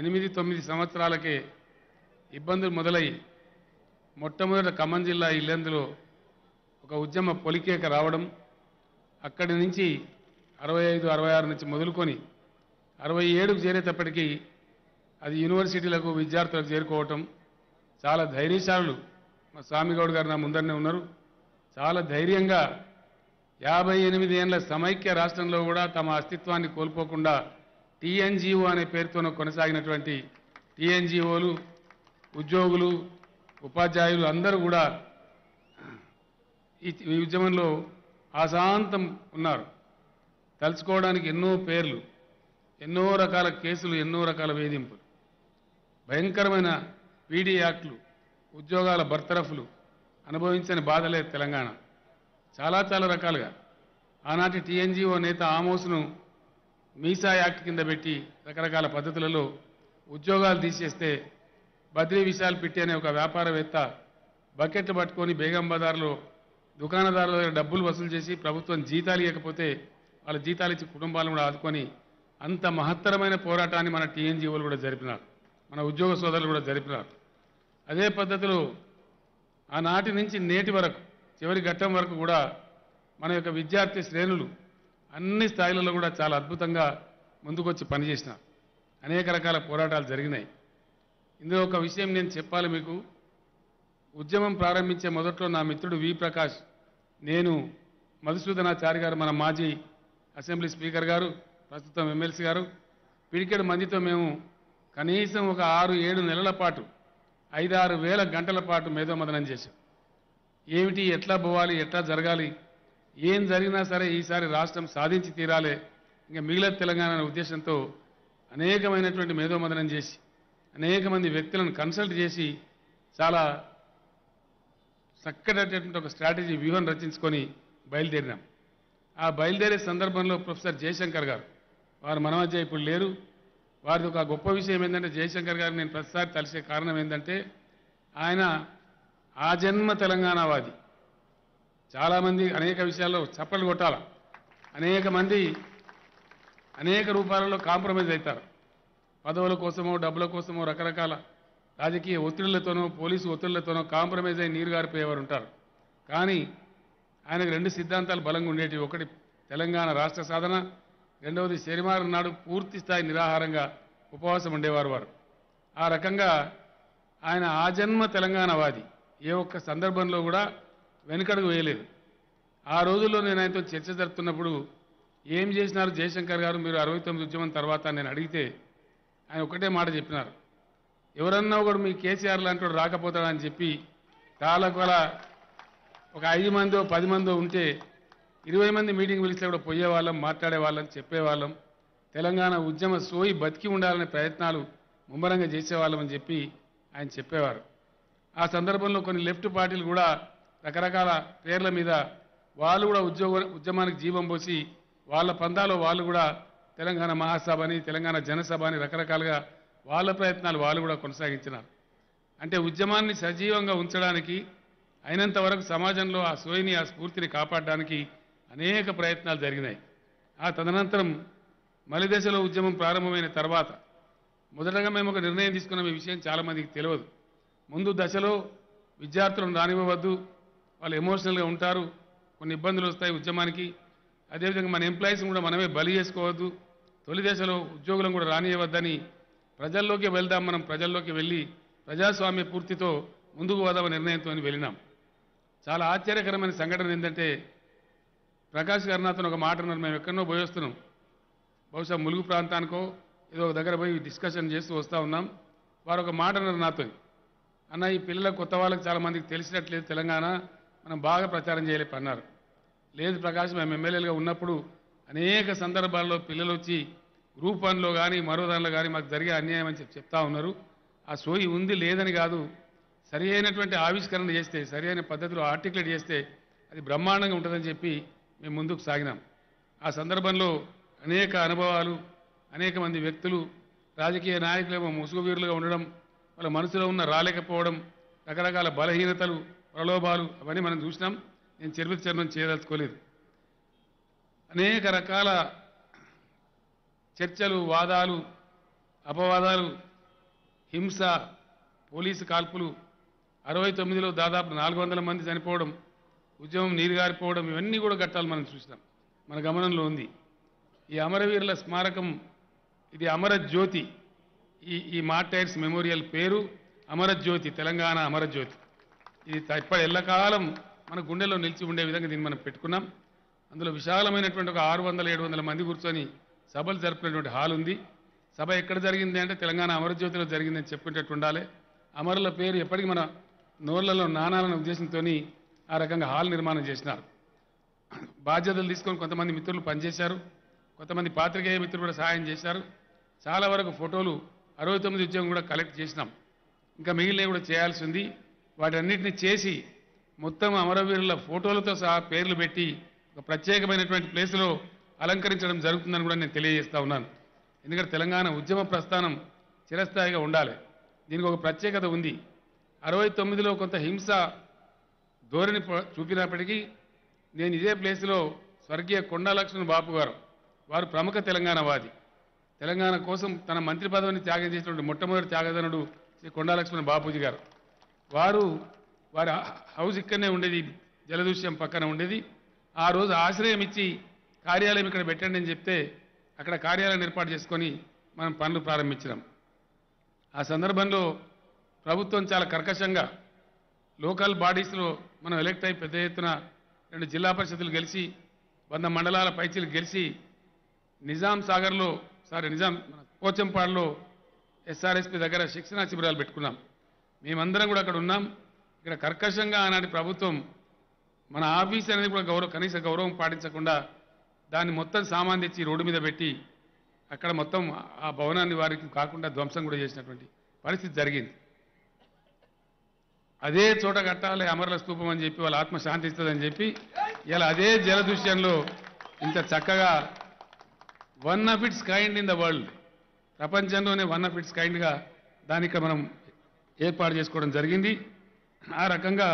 ఎనిమిది తొమ్మిది సంవత్సరాలకే ఇబ్బందులు మొదలై మొట్టమొదట ఖమ్మం జిల్లా ఇల్లెందులో ఒక ఉద్యమ పొలికేక రావడం అక్కడి నుంచి అరవై ఐదు అరవై ఆరు నుంచి మొదలుకొని అరవై ఏడుకు చేరేటప్పటికీ అది యూనివర్సిటీలకు విద్యార్థులకు చేరుకోవటం చాలా ధైర్యశాలు మా స్వామిగౌడ్ గారు నా ముందరనే ఉన్నారు చాలా ధైర్యంగా యాభై ఎనిమిది ఏళ్ళ సమైక్య రాష్ట్రంలో కూడా తమ అస్తిత్వాన్ని కోల్పోకుండా టీఎన్జిఓ అనే పేరుతో కొనసాగినటువంటి టీఎన్జిఓలు ఉద్యోగులు ఉపాధ్యాయులు అందరూ కూడా ఈ ఉద్యమంలో ఆశాంతం ఉన్నారు తలుచుకోవడానికి ఎన్నో పేర్లు ఎన్నో రకాల కేసులు ఎన్నో రకాల వేధింపులు భయంకరమైన పీడీ యాక్ట్లు ఉద్యోగాల బర్తరఫ్లు అనుభవించని బాధలే తెలంగాణ చాలా చాలా రకాలుగా ఆనాటి టీఎన్జిఓ నేత ఆమోస్ను మీసా యాక్ట్ కింద పెట్టి రకరకాల పద్ధతులలో ఉద్యోగాలు తీసేస్తే బద్రీ విశాల్ పిట్టి అనే ఒక వ్యాపారవేత్త బకెట్లు పట్టుకొని బేగం బజార్లో దుకాణదారుల దగ్గర డబ్బులు వసూలు చేసి ప్రభుత్వం జీతాలు ఇవ్వకపోతే వాళ్ళ జీతాలు ఇచ్చి కుటుంబాలను కూడా ఆదుకొని అంత మహత్తరమైన పోరాటాన్ని మన టీఎన్జీఓలు కూడా జరిపినారు మన ఉద్యోగ సోదరులు కూడా జరిపినారు అదే పద్ధతిలో ఆనాటి నుంచి నేటి వరకు చివరి ఘట్టం వరకు కూడా మన యొక్క విద్యార్థి శ్రేణులు అన్ని స్థాయిలలో కూడా చాలా అద్భుతంగా ముందుకొచ్చి పనిచేసిన అనేక రకాల పోరాటాలు జరిగినాయి ఇందులో ఒక విషయం నేను చెప్పాలి మీకు ఉద్యమం ప్రారంభించే మొదట్లో నా మిత్రుడు వి ప్రకాష్ నేను మధుసూదనాచారి గారు మన మాజీ అసెంబ్లీ స్పీకర్ గారు ప్రస్తుతం ఎమ్మెల్సీ గారు పిడికెడు మందితో మేము కనీసం ఒక ఆరు ఏడు నెలల పాటు ఐదారు వేల గంటల పాటు మేధోమదనం చేశాం ఏమిటి ఎట్లా పోవాలి ఎట్లా జరగాలి ఏం జరిగినా సరే ఈసారి రాష్ట్రం సాధించి తీరాలే ఇంకా మిగిలిన తెలంగాణ అనే ఉద్దేశంతో అనేకమైనటువంటి మేధోమదనం చేసి అనేక మంది వ్యక్తులను కన్సల్ట్ చేసి చాలా చక్కటటువంటి ఒక స్ట్రాటజీ వ్యూహం రచించుకొని బయలుదేరినాం ఆ బయలుదేరే సందర్భంలో ప్రొఫెసర్ జయశంకర్ గారు వారు మధ్య ఇప్పుడు లేరు వారిది ఒక గొప్ప విషయం ఏంటంటే జయశంకర్ గారు నేను ప్రతిసారి తలిసే కారణం ఏంటంటే ఆయన ఆ జన్మ తెలంగాణవాది చాలామంది అనేక విషయాల్లో చప్పలు కొట్టాల అనేక మంది అనేక రూపాలలో కాంప్రమైజ్ అవుతారు పదవుల కోసమో డబ్బుల కోసమో రకరకాల రాజకీయ ఒత్తిళ్లతోనో పోలీసు ఒత్తిళ్లతోనో కాంప్రమైజ్ అయి నీరు గారిపోయేవారు ఉంటారు కానీ ఆయనకు రెండు సిద్ధాంతాలు బలంగా ఉండేటివి ఒకటి తెలంగాణ రాష్ట్ర సాధన రెండవది శనివారం నాడు పూర్తి స్థాయి నిరాహారంగా ఉపవాసం ఉండేవారు వారు ఆ రకంగా ఆయన ఆజన్మ వాది ఏ ఒక్క సందర్భంలో కూడా వెనుకడుగు వేయలేదు ఆ రోజుల్లో నేను ఆయనతో చర్చ జరుపుతున్నప్పుడు ఏం చేసినారు జయశంకర్ గారు మీరు అరవై తొమ్మిది ఉద్యమం తర్వాత నేను అడిగితే ఆయన ఒకటే మాట చెప్పినారు ఎవరన్నా ఒకడు మీ కేసీఆర్ లాంటి వాడు రాకపోతాడని చెప్పి తాలకొల ఒక ఐదు మందో పది మందో ఉంటే ఇరవై మంది మీటింగ్ పిలిస్తే కూడా పోయేవాళ్ళం మాట్లాడేవాళ్ళం చెప్పేవాళ్ళం తెలంగాణ ఉద్యమ సోయి బతికి ఉండాలనే ప్రయత్నాలు ముమ్మరంగా చేసేవాళ్ళమని చెప్పి ఆయన చెప్పేవారు ఆ సందర్భంలో కొన్ని లెఫ్ట్ పార్టీలు కూడా రకరకాల పేర్ల మీద వాళ్ళు కూడా ఉద్యోగ ఉద్యమానికి జీవం పోసి వాళ్ళ పందాలో వాళ్ళు కూడా తెలంగాణ మహాసభ అని తెలంగాణ జనసభ అని రకరకాలుగా వాళ్ళ ప్రయత్నాలు వాళ్ళు కూడా కొనసాగించినారు అంటే ఉద్యమాన్ని సజీవంగా ఉంచడానికి అయినంత వరకు సమాజంలో ఆ సోయిని ఆ స్ఫూర్తిని కాపాడడానికి అనేక ప్రయత్నాలు జరిగినాయి ఆ తదనంతరం మలిదశలో ఉద్యమం ప్రారంభమైన తర్వాత మొదటగా మేము ఒక నిర్ణయం తీసుకున్న ఈ విషయం చాలామందికి తెలియదు ముందు దశలో విద్యార్థులను రానివ్వవద్దు వాళ్ళు ఎమోషనల్గా ఉంటారు కొన్ని ఇబ్బందులు వస్తాయి ఉద్యమానికి అదేవిధంగా మన ఎంప్లాయీస్ని కూడా మనమే బలి చేసుకోవద్దు తొలి దశలో ఉద్యోగులను కూడా రానియవద్దని ప్రజల్లోకి వెళ్దాం మనం ప్రజల్లోకి వెళ్ళి ప్రజాస్వామ్య పూర్తితో ముందుకు పోదామని నిర్ణయంతో వెళ్ళినాం చాలా ఆశ్చర్యకరమైన సంఘటన ఏంటంటే ప్రకాష్ గారినాథన్ ఒక మాట అన్నారు మేము ఎక్కడో వస్తున్నాం బహుశా ములుగు ప్రాంతానికో ఏదో ఒక దగ్గర పోయి డిస్కషన్ చేస్తూ వస్తూ ఉన్నాం వారు ఒక మాట అన్నారు నాతో అన్న ఈ పిల్లల కొత్త వాళ్ళకి చాలామందికి తెలిసినట్లేదు తెలంగాణ మనం బాగా ప్రచారం చేయలేపు అన్నారు లేదు ప్రకాశం మేము ఎమ్మెల్యేలుగా ఉన్నప్పుడు అనేక సందర్భాల్లో పిల్లలు వచ్చి గ్రూప్ వన్లో కానీ మరో దానిలో కానీ మాకు జరిగే అన్యాయం అని చెప్పి చెప్తా ఉన్నారు ఆ సోయి ఉంది లేదని కాదు సరి అయినటువంటి ఆవిష్కరణ చేస్తే సరి అయిన పద్ధతిలో ఆర్టికులేట్ చేస్తే అది బ్రహ్మాండంగా ఉంటుందని చెప్పి మేము ముందుకు సాగినాం ఆ సందర్భంలో అనేక అనుభవాలు అనేక మంది వ్యక్తులు రాజకీయ నాయకులేమో ముసుగువీరులుగా ఉండడం వాళ్ళ మనసులో ఉన్న రాలేకపోవడం రకరకాల బలహీనతలు ప్రలోభాలు అవన్నీ మనం చూసినాం నేను చర్మిత చర్మం చేయదలుచుకోలేదు అనేక రకాల చర్చలు వాదాలు అపవాదాలు హింస పోలీసు కాల్పులు అరవై తొమ్మిదిలో దాదాపు నాలుగు వందల మంది చనిపోవడం ఉద్యమం నీరుగారిపోవడం ఇవన్నీ కూడా ఘట్టాలు మనం చూసినాం మన గమనంలో ఉంది ఈ అమరవీరుల స్మారకం ఇది అమరజ్యోతి ఈ ఈ మార్టైర్స్ మెమోరియల్ పేరు అమరజ్యోతి తెలంగాణ అమరజ్యోతి ఇది ఇప్పటి ఎల్లకాలం మన గుండెలో నిలిచి ఉండే విధంగా దీన్ని మనం పెట్టుకున్నాం అందులో విశాలమైనటువంటి ఒక ఆరు వందల ఏడు వందల మంది కూర్చొని సభలు జరుపుకునేటువంటి హాల్ ఉంది సభ ఎక్కడ జరిగింది అంటే తెలంగాణ అమరజ్యోతిలో జరిగిందని చెప్పుకునేటట్టు ఉండాలి అమరుల పేరు ఎప్పటికీ మన నోర్లలో నాణాలను ఉద్దేశంతో ఆ రకంగా హాల్ నిర్మాణం చేసినారు బాధ్యతలు తీసుకొని కొంతమంది మిత్రులు పనిచేశారు కొంతమంది పాత్రికేయ మిత్రులు కూడా సహాయం చేశారు చాలా వరకు ఫోటోలు అరవై తొమ్మిది ఉద్యోగం కూడా కలెక్ట్ చేసినాం ఇంకా మిగిలినవి కూడా చేయాల్సి ఉంది వాటన్నిటిని చేసి మొత్తం అమరవీరుల ఫోటోలతో సహా పేర్లు పెట్టి ఒక ప్రత్యేకమైనటువంటి ప్లేసులో అలంకరించడం జరుగుతుందని కూడా నేను తెలియజేస్తా ఉన్నాను ఎందుకంటే తెలంగాణ ఉద్యమ ప్రస్థానం చిరస్థాయిగా ఉండాలి దీనికి ఒక ప్రత్యేకత ఉంది అరవై తొమ్మిదిలో కొంత హింస ధోరణి చూపినప్పటికీ నేను ఇదే ప్లేస్లో స్వర్గీయ కొండా లక్ష్మణ్ బాపు గారు వారు ప్రముఖ తెలంగాణవాది తెలంగాణ కోసం తన మంత్రి పదవిని త్యాగం చేసినటువంటి మొట్టమొదటి త్యాగదనుడు శ్రీ కొండా లక్ష్మణ్ బాపూజీ గారు వారు వారి హౌస్ ఇక్కడనే ఉండేది జలదూష్యం పక్కన ఉండేది ఆ రోజు ఆశ్రయం ఇచ్చి కార్యాలయం ఇక్కడ పెట్టండి అని చెప్తే అక్కడ కార్యాలయం ఏర్పాటు చేసుకొని మనం పనులు ప్రారంభించినాం ఆ సందర్భంలో ప్రభుత్వం చాలా కర్కశంగా లోకల్ బాడీస్లో మనం ఎలక్ట్ అయి పెద్ద ఎత్తున రెండు జిల్లా పరిషత్లు గెలిచి వంద మండలాల పైచీలు గెలిచి నిజాం సాగర్లో సారీ నిజాం పోచంపాడులో ఎస్ఆర్ఎస్పి దగ్గర శిక్షణా శిబిరాలు పెట్టుకున్నాం మేమందరం కూడా అక్కడ ఉన్నాం ఇక్కడ కర్కశంగా ఆనాటి ప్రభుత్వం మన ఆఫీస్ అనేది కూడా గౌరవ కనీస గౌరవం పాటించకుండా దాన్ని మొత్తం సామాన్ తెచ్చి రోడ్డు మీద పెట్టి అక్కడ మొత్తం ఆ భవనాన్ని వారికి కాకుండా ధ్వంసం కూడా చేసినటువంటి పరిస్థితి జరిగింది అదే చోట కట్టాలి అమరుల స్థూపం అని చెప్పి వాళ్ళ ఆత్మ ఇస్తుందని చెప్పి ఇలా అదే దృశ్యంలో ఇంత చక్కగా one of its kind in the world ప్రపంచంలోనే వన్ ఆఫ్ ఇట్స్ కైండ్గా దానికి మనం ఏర్పాటు చేసుకోవడం జరిగింది ఆ రకంగా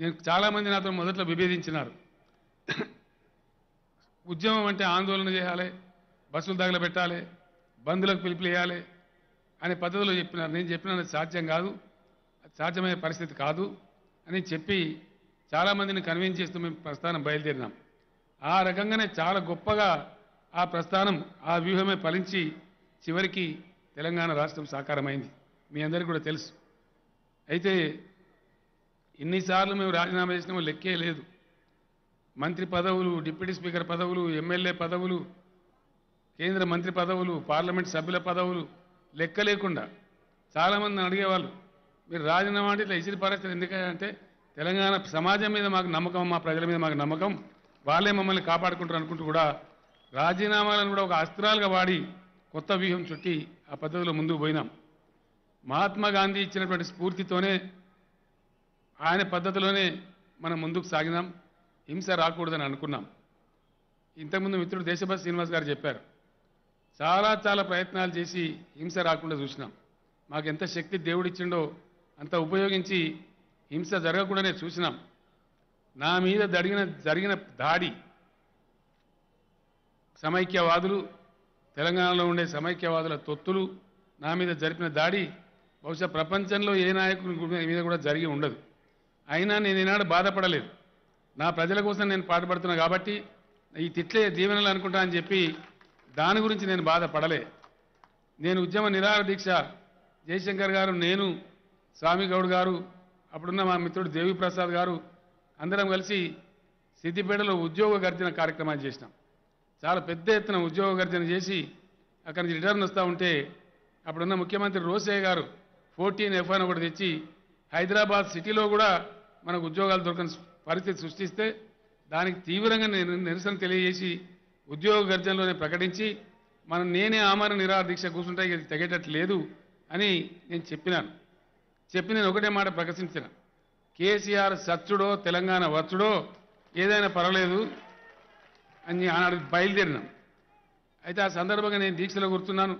నేను చాలామంది నాతో మొదట్లో విభేదించినారు ఉద్యమం అంటే ఆందోళన చేయాలి బస్సులు తగలబెట్టాలి బంధులకు పిలుపులేయాలి అనే పద్ధతిలో చెప్పినారు నేను చెప్పిన సాధ్యం కాదు సాధ్యమయ్యే పరిస్థితి కాదు అని చెప్పి చాలామందిని కన్విన్స్ చేస్తూ మేము ప్రస్థానం బయలుదేరినాం ఆ రకంగానే చాలా గొప్పగా ఆ ప్రస్థానం ఆ వ్యూహమే ఫలించి చివరికి తెలంగాణ రాష్ట్రం సాకారమైంది మీ అందరికీ కూడా తెలుసు అయితే ఇన్నిసార్లు మేము రాజీనామా చేసినామో లెక్కే లేదు మంత్రి పదవులు డిప్యూటీ స్పీకర్ పదవులు ఎమ్మెల్యే పదవులు కేంద్ర మంత్రి పదవులు పార్లమెంట్ సభ్యుల పదవులు లెక్క లేకుండా చాలామంది అడిగేవాళ్ళు మీరు రాజీనామా అంటే ఇట్లా ఇచ్చిన పరిస్థితి ఎందుకంటే తెలంగాణ సమాజం మీద మాకు నమ్మకం మా ప్రజల మీద మాకు నమ్మకం వాళ్ళే మమ్మల్ని కాపాడుకుంటారు అనుకుంటూ కూడా రాజీనామాలను కూడా ఒక అస్త్రాలుగా వాడి కొత్త వ్యూహం చుట్టి ఆ పద్ధతిలో ముందుకు పోయినాం మహాత్మా గాంధీ ఇచ్చినటువంటి స్ఫూర్తితోనే ఆయన పద్ధతిలోనే మనం ముందుకు సాగినాం హింస రాకూడదని అనుకున్నాం ఇంతకుముందు మిత్రుడు దేశభక్తి శ్రీనివాస్ గారు చెప్పారు చాలా చాలా ప్రయత్నాలు చేసి హింస రాకుండా చూసినాం మాకు ఎంత శక్తి దేవుడిచ్చిండో అంత ఉపయోగించి హింస జరగకుండానే చూసినాం నా మీద జరిగిన జరిగిన దాడి సమైక్యవాదులు తెలంగాణలో ఉండే సమైక్యవాదుల తొత్తులు నా మీద జరిపిన దాడి బహుశా ప్రపంచంలో ఏ నాయకుని మీద కూడా జరిగి ఉండదు అయినా నేను ఈనాడు బాధపడలేదు నా ప్రజల కోసం నేను పాటుపడుతున్నా కాబట్టి ఈ తిట్లే దీవెనలు అనుకుంటా అని చెప్పి దాని గురించి నేను బాధపడలే నేను ఉద్యమ నిరాహార దీక్ష జయశంకర్ గారు నేను స్వామి గౌడ్ గారు అప్పుడున్న మా మిత్రుడు దేవిప్రసాద్ గారు అందరం కలిసి సిద్దిపేటలో ఉద్యోగ గర్జన కార్యక్రమాన్ని చేసినాం చాలా పెద్ద ఎత్తున ఉద్యోగ గర్జన చేసి అక్కడి నుంచి రిటర్న్ వస్తూ ఉంటే అప్పుడున్న ముఖ్యమంత్రి రోసయ్య గారు ఫోర్టీన్ ఎఫ్ అని ఒకటి తెచ్చి హైదరాబాద్ సిటీలో కూడా మనకు ఉద్యోగాలు దొరకని పరిస్థితి సృష్టిస్తే దానికి తీవ్రంగా నిరసన తెలియజేసి ఉద్యోగ గర్జనలోనే ప్రకటించి మనం నేనే ఆమరణ నిరా దీక్ష కూర్చుంటే ఇది తెగేటట్టు లేదు అని నేను చెప్పినాను చెప్పి నేను ఒకటే మాట ప్రకటించిన కేసీఆర్ సత్యుడో తెలంగాణ వచ్చుడో ఏదైనా పర్వాలేదు అని ఆనాడు బయలుదేరినాం అయితే ఆ సందర్భంగా నేను దీక్షలో కూర్చున్నాను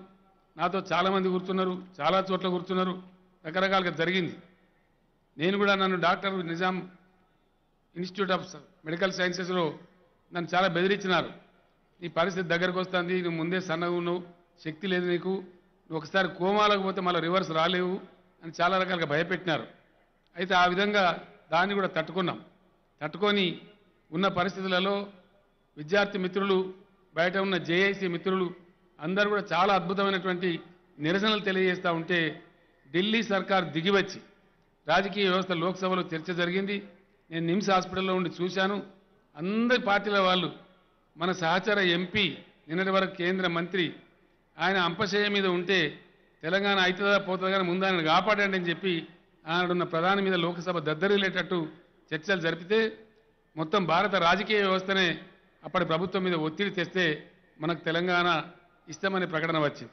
నాతో చాలామంది కూర్చున్నారు చాలా చోట్ల కూర్చున్నారు రకరకాలుగా జరిగింది నేను కూడా నన్ను doctor Nizam institute of medical సైన్సెస్లో నన్ను చాలా బెదిరించినారు నీ పరిస్థితి దగ్గరకు వస్తుంది నువ్వు ముందే సన్నగా ఉన్నావు శక్తి లేదు నీకు నువ్వు ఒకసారి కోమాలకు పోతే మళ్ళీ రివర్స్ రాలేవు అని చాలా రకాలుగా భయపెట్టినారు అయితే ఆ విధంగా దాన్ని కూడా తట్టుకున్నాం తట్టుకొని ఉన్న పరిస్థితులలో విద్యార్థి మిత్రులు బయట ఉన్న జేఐసి మిత్రులు అందరూ కూడా చాలా అద్భుతమైనటువంటి నిరసనలు తెలియజేస్తూ ఉంటే ఢిల్లీ సర్కార్ దిగివచ్చి రాజకీయ వ్యవస్థ లోక్సభలో చర్చ జరిగింది నేను నిమ్స్ హాస్పిటల్లో ఉండి చూశాను అందరి పార్టీల వాళ్ళు మన సహచర ఎంపీ నిన్నటి వరకు కేంద్ర మంత్రి ఆయన అంపశయ మీద ఉంటే తెలంగాణ అవుతుందా పోతుంది కానీ ముందు ఆయన కాపాడండి అని చెప్పి ఆయనడున్న ప్రధాని మీద లోక్సభ దద్దరిల్లేటట్టు చర్చలు జరిపితే మొత్తం భారత రాజకీయ వ్యవస్థనే అప్పటి ప్రభుత్వం మీద ఒత్తిడి తెస్తే మనకు తెలంగాణ ఇష్టమనే ప్రకటన వచ్చింది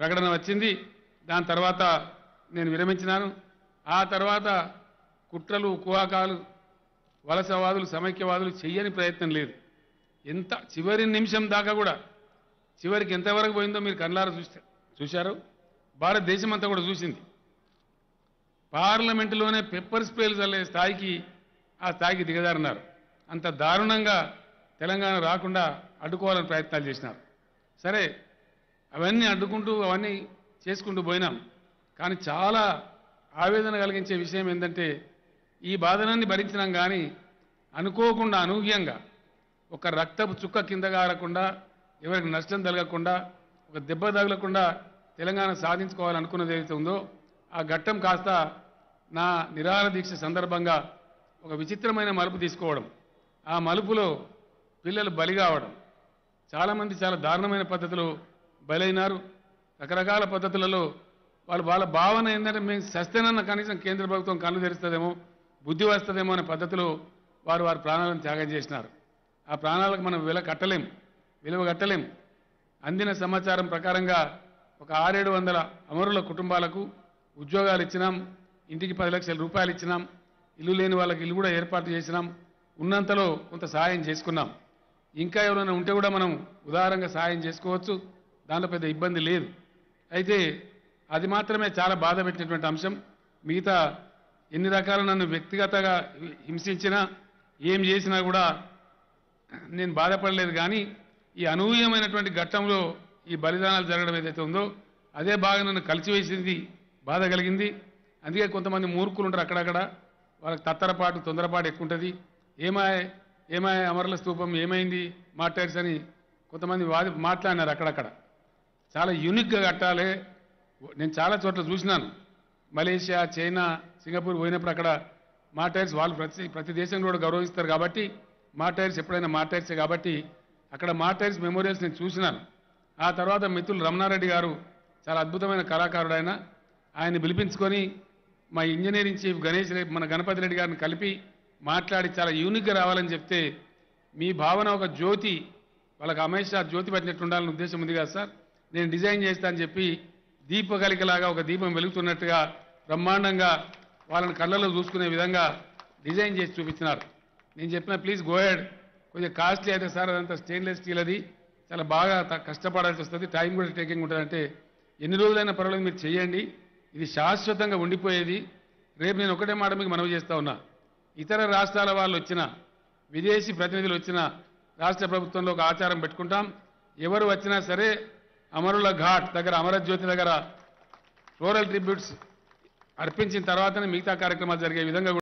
ప్రకటన వచ్చింది దాని తర్వాత నేను విరమించినాను ఆ తర్వాత కుట్రలు కుహాకాలు వలసవాదులు సమైక్యవాదులు చెయ్యని ప్రయత్నం లేదు ఎంత చివరి నిమిషం దాకా కూడా చివరికి ఎంతవరకు పోయిందో మీరు కళ్ళారా చూస్తే చూశారు భారతదేశం అంతా కూడా చూసింది పార్లమెంటులోనే పెప్పర్ స్ప్రేలు చల్లే స్థాయికి ఆ స్థాయికి దిగదారన్నారు అంత దారుణంగా తెలంగాణ రాకుండా అడ్డుకోవాలని ప్రయత్నాలు చేసినారు సరే అవన్నీ అడ్డుకుంటూ అవన్నీ చేసుకుంటూ పోయినాం కానీ చాలా ఆవేదన కలిగించే విషయం ఏంటంటే ఈ బాధనాన్ని భరించినాం కానీ అనుకోకుండా అనూహ్యంగా ఒక రక్తపు చుక్క కింద కారకుండా ఎవరికి నష్టం తగలకుండా ఒక దెబ్బ తగలకుండా తెలంగాణ సాధించుకోవాలనుకున్నది ఏదైతే ఉందో ఆ ఘట్టం కాస్త నా నిరాహార దీక్ష సందర్భంగా ఒక విచిత్రమైన మలుపు తీసుకోవడం ఆ మలుపులో పిల్లలు బలి కావడం చాలామంది చాలా దారుణమైన పద్ధతిలో బలైనారు రకరకాల పద్ధతులలో వాళ్ళు వాళ్ళ భావన ఏంటంటే మేము సస్తేనన్న కనీసం కేంద్ర ప్రభుత్వం కళ్ళు తెరుస్తుందేమో బుద్ధి వస్తుందేమో అనే పద్ధతిలో వారు వారి ప్రాణాలను త్యాగం చేసినారు ఆ ప్రాణాలకు మనం విల కట్టలేం విలువ కట్టలేం అందిన సమాచారం ప్రకారంగా ఒక ఆరేడు వందల అమరుల కుటుంబాలకు ఉద్యోగాలు ఇచ్చినాం ఇంటికి పది లక్షల రూపాయలు ఇచ్చినాం ఇల్లు లేని వాళ్ళకి ఇల్లు కూడా ఏర్పాటు చేసినాం ఉన్నంతలో కొంత సహాయం చేసుకున్నాం ఇంకా ఎవరైనా ఉంటే కూడా మనం ఉదారంగా సాయం చేసుకోవచ్చు దాంట్లో పెద్ద ఇబ్బంది లేదు అయితే అది మాత్రమే చాలా బాధ పెట్టినటువంటి అంశం మిగతా ఎన్ని రకాల నన్ను వ్యక్తిగతంగా హింసించినా ఏం చేసినా కూడా నేను బాధపడలేదు కానీ ఈ అనూహ్యమైనటువంటి ఘట్టంలో ఈ బలిదానాలు జరగడం ఏదైతే ఉందో అదే బాగా నన్ను కలిసివేసింది బాధ కలిగింది అందుకే కొంతమంది మూర్ఖులు ఉంటారు అక్కడక్కడ వాళ్ళకి తత్తరపాటు తొందరపాటు ఎక్కువ ఉంటుంది ఏమై ఏమై అమరుల స్థూపం ఏమైంది మాట్లాడ్స్ అని కొంతమంది వాది మాట్లాడినారు అక్కడక్కడ చాలా యూనిక్గా కట్టాలి నేను చాలా చోట్ల చూసినాను మలేషియా చైనా సింగపూర్ పోయినప్పుడు అక్కడ మా టైర్స్ వాళ్ళు ప్రతి ప్రతి దేశం కూడా గౌరవిస్తారు కాబట్టి మా టైర్స్ ఎప్పుడైనా మా టైర్సే కాబట్టి అక్కడ మా టైర్స్ మెమోరియల్స్ నేను చూసినాను ఆ తర్వాత మిత్రులు రమణారెడ్డి గారు చాలా అద్భుతమైన కళాకారుడు ఆయన ఆయన్ని పిలిపించుకొని మా ఇంజనీరింగ్ చీఫ్ గణేష్ మన గణపతి రెడ్డి గారిని కలిపి మాట్లాడి చాలా యూనిక్గా రావాలని చెప్తే మీ భావన ఒక జ్యోతి వాళ్ళకి అమేష్ సార్ జ్యోతి పట్టినట్టు ఉండాలని ఉద్దేశం ఉంది కదా సార్ నేను డిజైన్ చేస్తా అని చెప్పి దీపకలికలాగా ఒక దీపం వెలుగుతున్నట్టుగా బ్రహ్మాండంగా వాళ్ళని కళ్ళలో చూసుకునే విధంగా డిజైన్ చేసి చూపించినారు నేను చెప్పిన ప్లీజ్ గోయడ్ కొంచెం కాస్ట్లీ అయితే సార్ అదంతా స్టెయిన్లెస్ స్టీల్ అది చాలా బాగా కష్టపడాల్సి వస్తుంది టైం కూడా టేకింగ్ ఉంటుందంటే ఎన్ని రోజులైనా పర్వాలేదు మీరు చేయండి ఇది శాశ్వతంగా ఉండిపోయేది రేపు నేను ఒకటే మాట మీకు మనవి చేస్తా ఉన్నా ఇతర రాష్ట్రాల వాళ్ళు వచ్చిన విదేశీ ప్రతినిధులు వచ్చిన రాష్ట్ర ప్రభుత్వంలో ఒక ఆచారం పెట్టుకుంటాం ఎవరు వచ్చినా సరే అమరుల ఘాట్ దగ్గర అమరజ్యోతి దగ్గర ఫ్లోరల్ ట్రిబ్యూట్స్ అర్పించిన తర్వాతనే మిగతా కార్యక్రమాలు జరిగే విధంగా